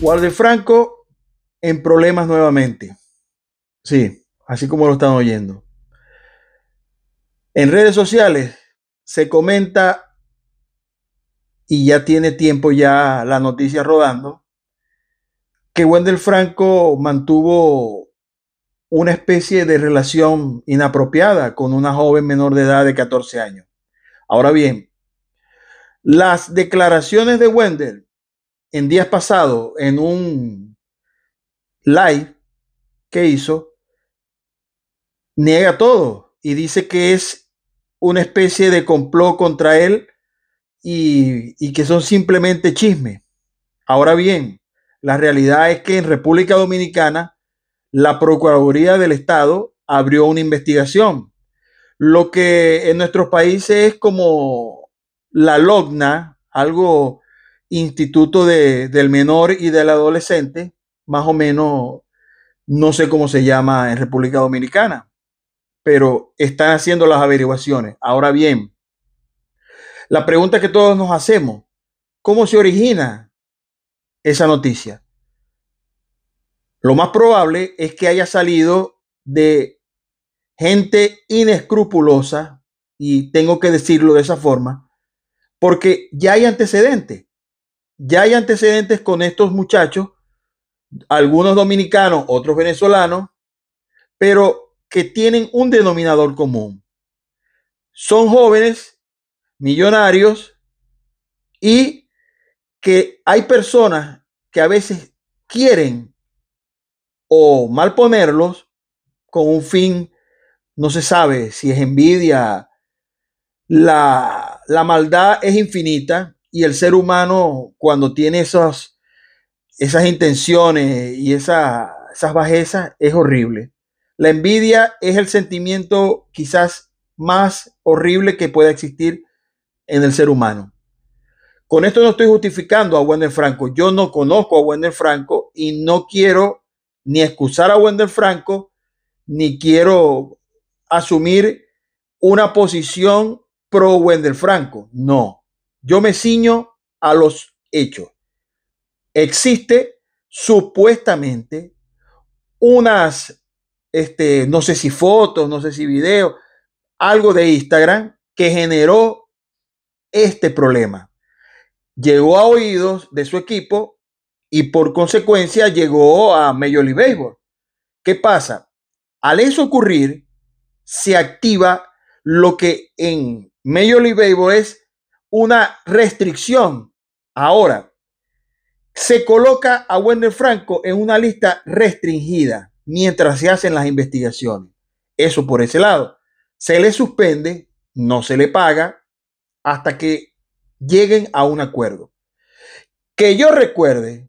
Wendel Franco en problemas nuevamente. Sí, así como lo están oyendo. En redes sociales se comenta y ya tiene tiempo ya la noticia rodando que Wendel Franco mantuvo una especie de relación inapropiada con una joven menor de edad de 14 años. Ahora bien, las declaraciones de Wendel en días pasados, en un live que hizo, niega todo y dice que es una especie de complot contra él y, y que son simplemente chismes. Ahora bien, la realidad es que en República Dominicana la Procuraduría del Estado abrió una investigación. Lo que en nuestros países es como la logna, algo Instituto de, del Menor y del Adolescente, más o menos, no sé cómo se llama en República Dominicana, pero están haciendo las averiguaciones. Ahora bien, la pregunta que todos nos hacemos, ¿cómo se origina esa noticia? Lo más probable es que haya salido de gente inescrupulosa, y tengo que decirlo de esa forma, porque ya hay antecedentes ya hay antecedentes con estos muchachos, algunos dominicanos, otros venezolanos, pero que tienen un denominador común. Son jóvenes, millonarios, y que hay personas que a veces quieren o mal ponerlos con un fin, no se sabe si es envidia, la, la maldad es infinita y el ser humano, cuando tiene esas intenciones y esas bajezas, es horrible. La envidia es el sentimiento quizás más horrible que pueda existir en el ser humano. Con esto no estoy justificando a Wendel Franco. Yo no conozco a Wendel Franco y no quiero ni excusar a Wendel Franco, ni quiero asumir una posición pro Wendel Franco. No. Yo me ciño a los hechos. Existe supuestamente unas, este, no sé si fotos, no sé si videos, algo de Instagram que generó este problema. Llegó a oídos de su equipo y por consecuencia llegó a Major League Baseball. ¿Qué pasa? Al eso ocurrir, se activa lo que en Major League Baseball es una restricción. Ahora, se coloca a Wender Franco en una lista restringida mientras se hacen las investigaciones. Eso por ese lado. Se le suspende, no se le paga hasta que lleguen a un acuerdo. Que yo recuerde,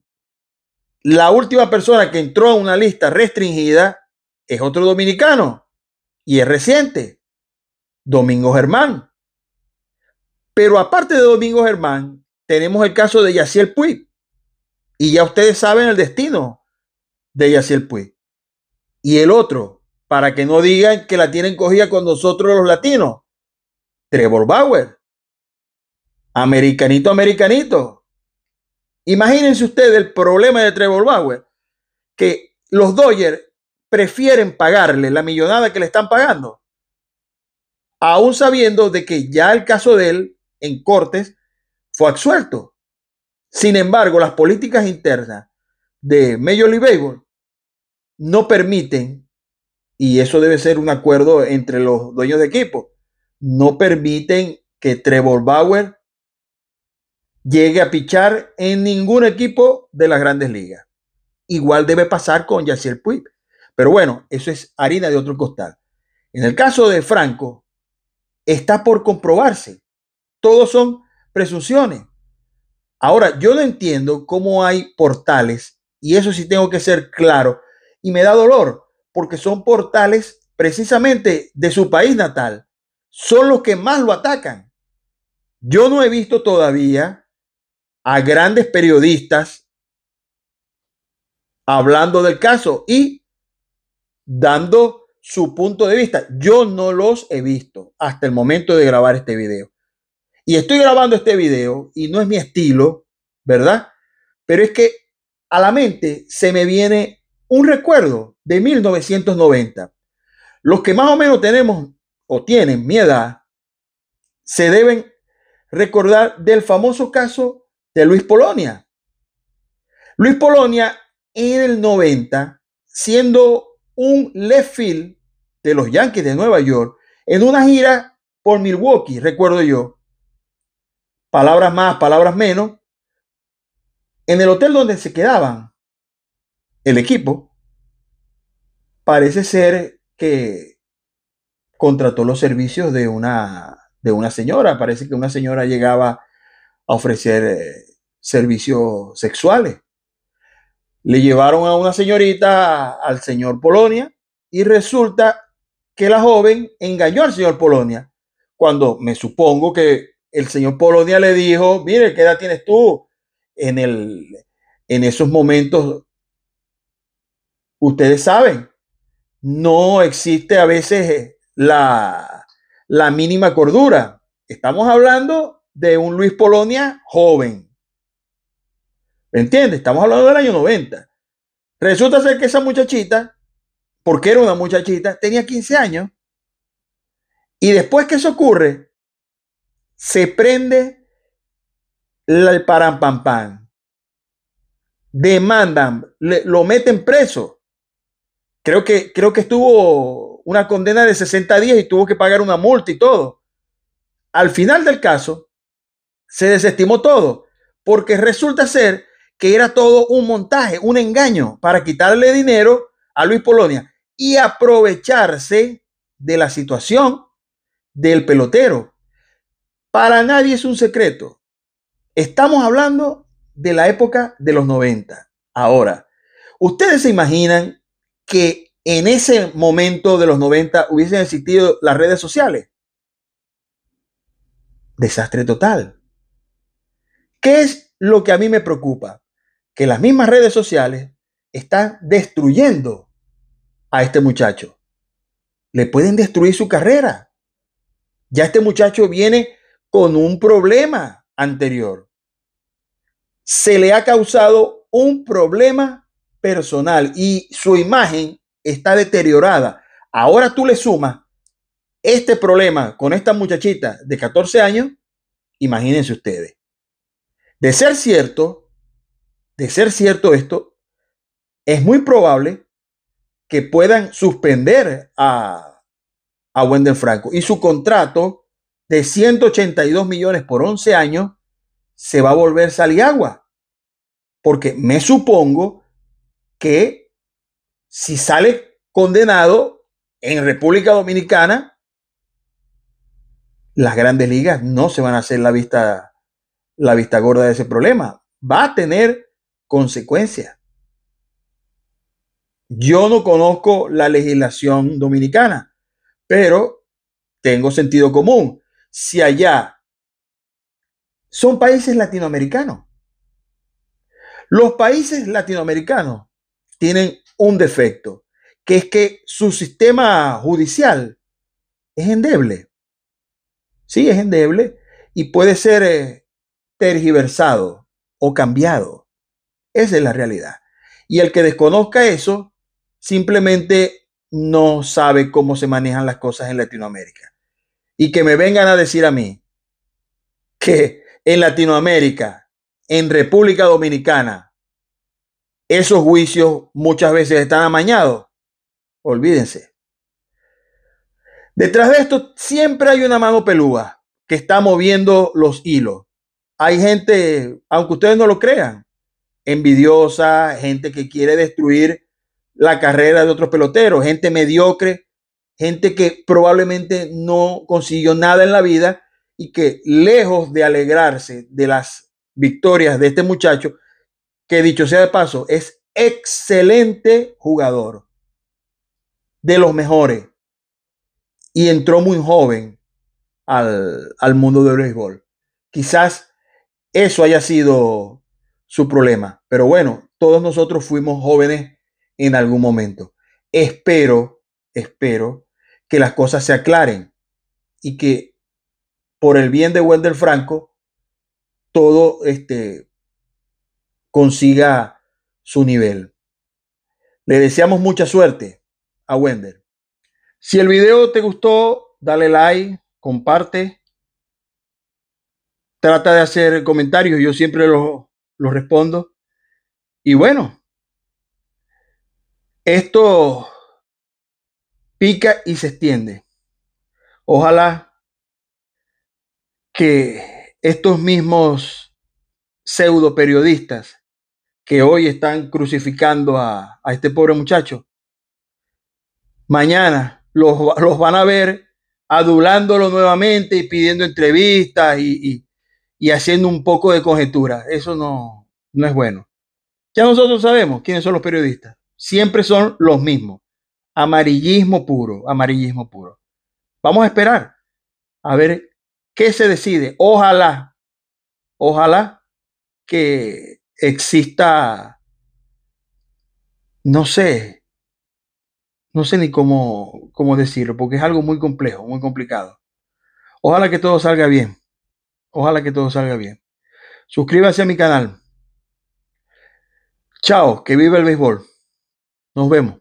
la última persona que entró a una lista restringida es otro dominicano y es reciente, Domingo Germán. Pero aparte de Domingo Germán, tenemos el caso de Yaciel Puig. Y ya ustedes saben el destino de Yaciel Puig. Y el otro, para que no digan que la tienen cogida con nosotros los latinos, Trevor Bauer. Americanito, americanito. Imagínense ustedes el problema de Trevor Bauer, que los Dodgers prefieren pagarle la millonada que le están pagando, aún sabiendo de que ya el caso de él en Cortes, fue absuelto. Sin embargo, las políticas internas de Major League Baseball no permiten, y eso debe ser un acuerdo entre los dueños de equipo, no permiten que Trevor Bauer llegue a pichar en ningún equipo de las grandes ligas. Igual debe pasar con Yaciel Puig. Pero bueno, eso es harina de otro costal. En el caso de Franco, está por comprobarse todos son presunciones. Ahora, yo no entiendo cómo hay portales, y eso sí tengo que ser claro, y me da dolor, porque son portales precisamente de su país natal. Son los que más lo atacan. Yo no he visto todavía a grandes periodistas hablando del caso y dando su punto de vista. Yo no los he visto hasta el momento de grabar este video y estoy grabando este video y no es mi estilo, ¿verdad? Pero es que a la mente se me viene un recuerdo de 1990. Los que más o menos tenemos o tienen mi edad se deben recordar del famoso caso de Luis Polonia. Luis Polonia en el 90, siendo un left field de los Yankees de Nueva York, en una gira por Milwaukee, recuerdo yo, palabras más, palabras menos, en el hotel donde se quedaban el equipo, parece ser que contrató los servicios de una, de una señora. Parece que una señora llegaba a ofrecer eh, servicios sexuales. Le llevaron a una señorita al señor Polonia y resulta que la joven engañó al señor Polonia, cuando me supongo que el señor Polonia le dijo, mire, ¿qué edad tienes tú? En, el, en esos momentos, ustedes saben, no existe a veces eh, la, la mínima cordura. Estamos hablando de un Luis Polonia joven. ¿Me entiendes? Estamos hablando del año 90. Resulta ser que esa muchachita, porque era una muchachita, tenía 15 años. Y después que eso ocurre, se prende el parampampam, Demandan, lo meten preso. Creo que, creo que estuvo una condena de 60 días y tuvo que pagar una multa y todo. Al final del caso, se desestimó todo, porque resulta ser que era todo un montaje, un engaño para quitarle dinero a Luis Polonia y aprovecharse de la situación del pelotero. Para nadie es un secreto. Estamos hablando de la época de los 90. Ahora, ¿ustedes se imaginan que en ese momento de los 90 hubiesen existido las redes sociales? Desastre total. ¿Qué es lo que a mí me preocupa? Que las mismas redes sociales están destruyendo a este muchacho. Le pueden destruir su carrera. Ya este muchacho viene con un problema anterior. Se le ha causado un problema personal y su imagen está deteriorada. Ahora tú le sumas este problema con esta muchachita de 14 años, imagínense ustedes. De ser cierto, de ser cierto esto, es muy probable que puedan suspender a, a Wendell Franco y su contrato de 182 millones por 11 años se va a volver agua Porque me supongo que si sale condenado en República Dominicana, las grandes ligas no se van a hacer la vista, la vista gorda de ese problema. Va a tener consecuencias. Yo no conozco la legislación dominicana, pero tengo sentido común si allá. Son países latinoamericanos. Los países latinoamericanos tienen un defecto, que es que su sistema judicial es endeble. Sí, es endeble y puede ser eh, tergiversado o cambiado. Esa es la realidad. Y el que desconozca eso, simplemente no sabe cómo se manejan las cosas en Latinoamérica y que me vengan a decir a mí que en Latinoamérica, en República Dominicana, esos juicios muchas veces están amañados. Olvídense. Detrás de esto siempre hay una mano pelúa que está moviendo los hilos. Hay gente, aunque ustedes no lo crean, envidiosa, gente que quiere destruir la carrera de otros peloteros, gente mediocre gente que probablemente no consiguió nada en la vida y que lejos de alegrarse de las victorias de este muchacho, que dicho sea de paso, es excelente jugador, de los mejores, y entró muy joven al, mundo del béisbol. Quizás eso haya sido su problema, pero bueno, todos nosotros fuimos jóvenes en algún momento. Espero espero que las cosas se aclaren y que por el bien de Wendel Franco todo este consiga su nivel. Le deseamos mucha suerte a Wender. Si el video te gustó, dale like, comparte. Trata de hacer comentarios, yo siempre los respondo. Y bueno, esto pica y se extiende. Ojalá que estos mismos pseudo periodistas que hoy están crucificando a, este pobre muchacho, mañana los, van a ver adulándolo nuevamente y pidiendo entrevistas y, y haciendo un poco de conjetura. Eso no, no es bueno. Ya nosotros sabemos quiénes son los periodistas. Siempre son los mismos. Amarillismo puro, amarillismo puro. Vamos a esperar a ver qué se decide. Ojalá, ojalá que exista, no sé, no sé ni cómo, cómo decirlo, porque es algo muy complejo, muy complicado. Ojalá que todo salga bien. Ojalá que todo salga bien. Suscríbase a mi canal. Chao, que viva el béisbol. Nos vemos.